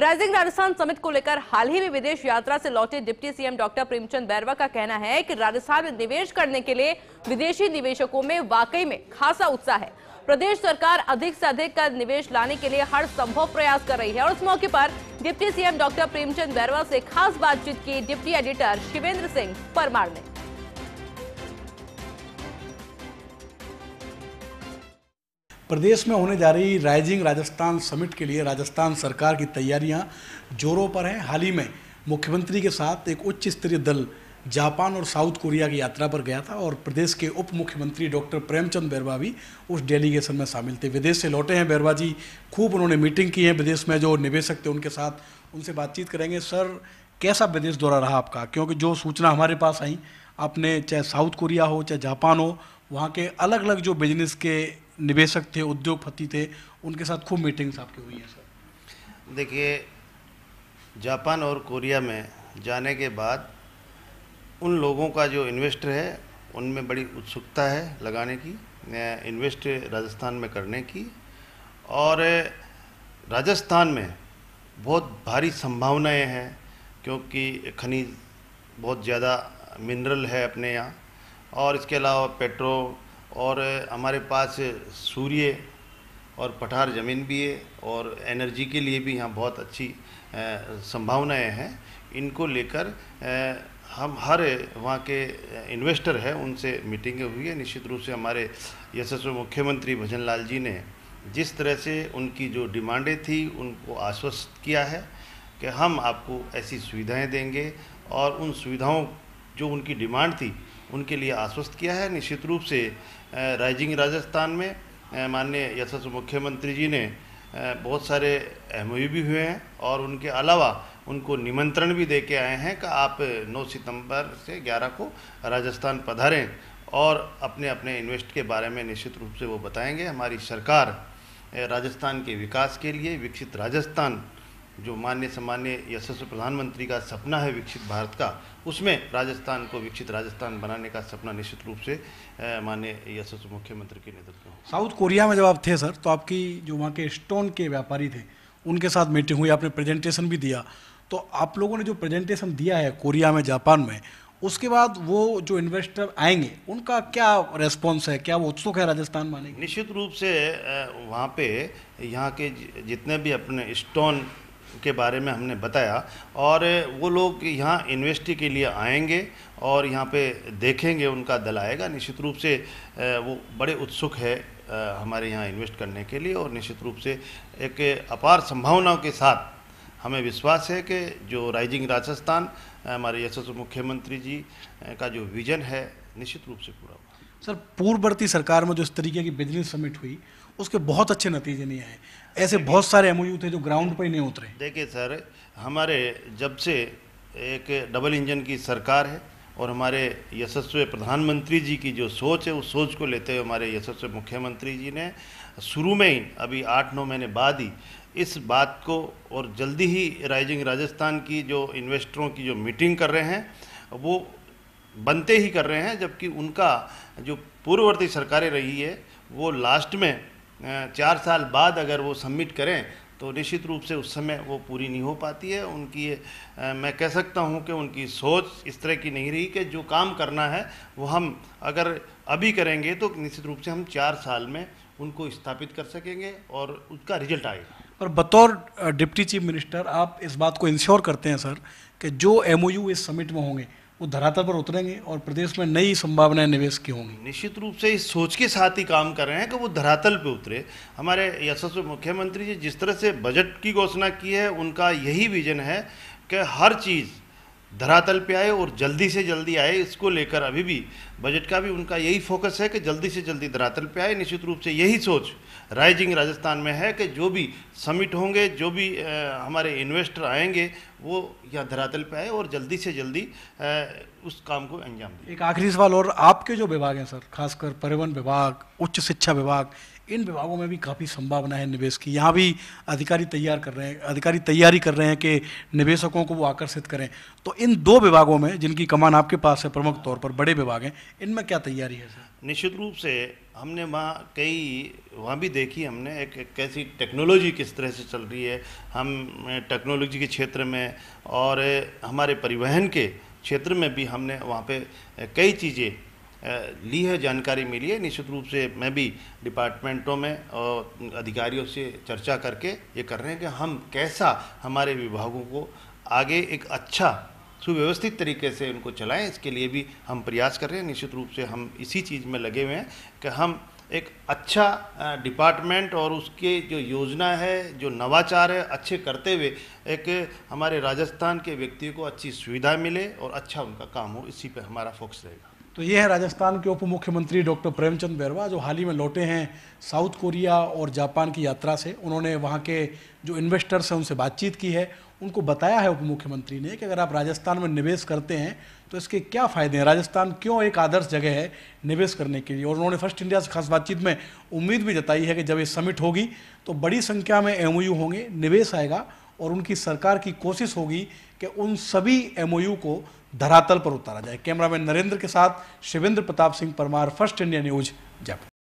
rising Rajasthan summit को लेकर हाल ही में विदेश यात्रा से लौटे deputy CM doctor Premchand Bairwa का कहना है कि राजस्थान में निवेश करने के लिए विदेशी निवेशकों में वाकई में खासा उत्साह है प्रदेश सरकार अधिक से अधिक का निवेश लाने के लिए हर संभव प्रयास कर रही है और इस मौके पर deputy CM doctor Premchand Bairwa से खास बातचीत की डिप्टी एडिटर शिवेंद्र सिंह परमार ने प्रदेश में होने जा रही राइजिंग राजस्थान समिट के लिए राजस्थान सरकार की तैयारियां जोरों पर हैं हाल ही में मुख्यमंत्री के साथ एक उच्च स्तरीय दल जापान और साउथ कोरिया की यात्रा पर गया था और प्रदेश के उप मुख्यमंत्री डॉक्टर प्रेमचंद बैरवा भी उस डेलीगेशन में शामिल थे विदेश से लौटे हैं बैरवा जी खूब उन्होंने मीटिंग की है विदेश में जो निवेशक थे उनके साथ उनसे बातचीत करेंगे सर कैसा विदेश दौरा रहा आपका क्योंकि जो सूचना हमारे पास आई आपने चाहे साउथ कोरिया हो चाहे जापान हो वहाँ के अलग अलग जो बिजनेस के निवेशक थे उद्योगपति थे उनके साथ खूब मीटिंग्स आपकी हुई हैं सर देखिए जापान और कोरिया में जाने के बाद उन लोगों का जो इन्वेस्टर है उनमें बड़ी उत्सुकता है लगाने की इन्वेस्ट राजस्थान में करने की और राजस्थान में बहुत भारी संभावनाएं हैं क्योंकि खनिज बहुत ज़्यादा मिनरल है अपने यहाँ और इसके अलावा पेट्रो और हमारे पास सूर्य और पठार ज़मीन भी है और एनर्जी के लिए भी यहाँ बहुत अच्छी संभावनाएं हैं इनको लेकर हम हर वहाँ के इन्वेस्टर हैं उनसे मीटिंगें हुई है निश्चित रूप से हमारे यशस्वी मुख्यमंत्री भजन लाल जी ने जिस तरह से उनकी जो डिमांडें थी उनको आश्वस्त किया है कि हम आपको ऐसी सुविधाएं देंगे और उन सुविधाओं जो उनकी डिमांड थी उनके लिए आश्वस्त किया है निश्चित रूप से राइजिंग राजस्थान में माननीय यशस्व मुख्यमंत्री जी ने बहुत सारे एम e भी हुए हैं और उनके अलावा उनको निमंत्रण भी दे के आए हैं कि आप 9 सितंबर से 11 को राजस्थान पधारें और अपने अपने इन्वेस्ट के बारे में निश्चित रूप से वो बताएंगे हमारी सरकार राजस्थान के विकास के लिए विकसित राजस्थान जो मान्य सम्मान्य यशस्व प्रधानमंत्री का सपना है विकसित भारत का उसमें राजस्थान को विकसित राजस्थान बनाने का सपना निश्चित रूप से मान्य यशस्व मुख्यमंत्री के नेतृत्व में साउथ कोरिया में जब आप थे सर तो आपकी जो वहाँ के स्टोन के व्यापारी थे उनके साथ मीटिंग हुई आपने प्रेजेंटेशन भी दिया तो आप लोगों ने जो प्रेजेंटेशन दिया है कोरिया में जापान में उसके बाद वो जो इन्वेस्टर आएंगे उनका क्या रेस्पॉन्स है क्या वो उत्सुक है राजस्थान माने निश्चित रूप से वहाँ पे यहाँ के जितने भी अपने स्टोन के बारे में हमने बताया और वो लोग यहाँ इन्वेस्टी के लिए आएंगे और यहाँ पे देखेंगे उनका दल आएगा निश्चित रूप से वो बड़े उत्सुक है हमारे यहाँ इन्वेस्ट करने के लिए और निश्चित रूप से एक अपार संभावनाओं के साथ हमें विश्वास है कि जो राइजिंग राजस्थान हमारे यशस्वी मुख्यमंत्री जी का जो विज़न है निश्चित रूप से पूरा हुआ सर पूर्ववर्ती सरकार में जो इस तरीके की बिजनेस समिट हुई उसके बहुत अच्छे नतीजे नहीं आए ऐसे बहुत सारे एम थे जो ग्राउंड पर ही नहीं उतरे देखिए सर हमारे जब से एक डबल इंजन की सरकार है और हमारे यशस्वी प्रधानमंत्री जी की जो सोच है उस सोच को लेते हुए हमारे यशस्वी मुख्यमंत्री जी ने शुरू में ही अभी आठ नौ महीने बाद ही इस बात को और जल्दी ही राइजिंग राजस्थान की जो इन्वेस्टरों की जो मीटिंग कर रहे हैं वो बनते ही कर रहे हैं जबकि उनका जो पूर्ववर्ती सरकारें रही है वो लास्ट में चार साल बाद अगर वो सबमिट करें तो निश्चित रूप से उस समय वो पूरी नहीं हो पाती है उनकी ये मैं कह सकता हूँ कि उनकी सोच इस तरह की नहीं रही कि जो काम करना है वो हम अगर अभी करेंगे तो निश्चित रूप से हम चार साल में उनको स्थापित कर सकेंगे और उसका रिजल्ट आएगा और बतौर डिप्टी चीफ मिनिस्टर आप इस बात को इंश्योर करते हैं सर कि जो एम इस समिट में होंगे वो धरातल पर उतरेंगे और प्रदेश में नई संभावनाएं निवेश की होंगी निश्चित रूप से इस सोच के साथ ही काम कर रहे हैं कि वो धरातल पर उतरे हमारे यशस्वी मुख्यमंत्री जी जिस तरह से बजट की घोषणा की है उनका यही विजन है कि हर चीज़ धरातल पे आए और जल्दी से जल्दी आए इसको लेकर अभी भी बजट का भी उनका यही फोकस है कि जल्दी से जल्दी धरातल पे आए निश्चित रूप से यही सोच राइजिंग राजस्थान में है कि जो भी समिट होंगे जो भी आ, हमारे इन्वेस्टर आएंगे वो यहाँ धरातल पे आए और जल्दी से जल्दी आ, उस काम को अंजाम दें एक आखिरी सवाल और आपके जो विभाग हैं सर खासकर परिवहन विभाग उच्च शिक्षा विभाग इन विभागों में भी काफ़ी संभावना है निवेश की यहाँ भी अधिकारी तैयार कर रहे हैं अधिकारी तैयारी कर रहे हैं कि निवेशकों को वो आकर्षित करें तो इन दो विभागों में जिनकी कमान आपके पास है प्रमुख तौर पर बड़े विभाग हैं इनमें क्या तैयारी है सर निश्चित रूप से हमने वहाँ कई वहाँ भी देखी हमने एक, कैसी टेक्नोलॉजी किस तरह से चल रही है हम टेक्नोलॉजी के क्षेत्र में और हमारे परिवहन के क्षेत्र में भी हमने वहाँ पे कई चीज़ें ली है जानकारी मिली है निश्चित रूप से मैं भी डिपार्टमेंटों में और अधिकारियों से चर्चा करके ये कर रहे हैं कि हम कैसा हमारे विभागों को आगे एक अच्छा सुव्यवस्थित तरीके से उनको चलाएं इसके लिए भी हम प्रयास कर रहे हैं निश्चित रूप से हम इसी चीज़ में लगे हुए हैं कि हम एक अच्छा डिपार्टमेंट और उसके जो योजना है जो नवाचार है अच्छे करते हुए एक हमारे राजस्थान के व्यक्ति को अच्छी सुविधा मिले और अच्छा उनका काम हो इसी पर हमारा फोकस रहेगा तो ये है राजस्थान के उप मुख्यमंत्री डॉक्टर प्रेमचंद बैरवा जो हाल ही में लौटे हैं साउथ कोरिया और जापान की यात्रा से उन्होंने वहाँ के जो इन्वेस्टर्स हैं उनसे बातचीत की है उनको बताया है उप मुख्यमंत्री ने कि अगर आप राजस्थान में निवेश करते हैं तो इसके क्या फ़ायदे हैं राजस्थान क्यों एक आदर्श जगह है निवेश करने के लिए और उन्होंने फर्स्ट इंडिया से खास बातचीत में उम्मीद भी जताई है कि जब ये समिट होगी तो बड़ी संख्या में एम होंगे निवेश आएगा और उनकी सरकार की कोशिश होगी कि उन सभी एम को धरातल पर उतारा जाए कैमरामैन नरेंद्र के साथ Shivendra Pratap Singh Parmar first India news Jaipur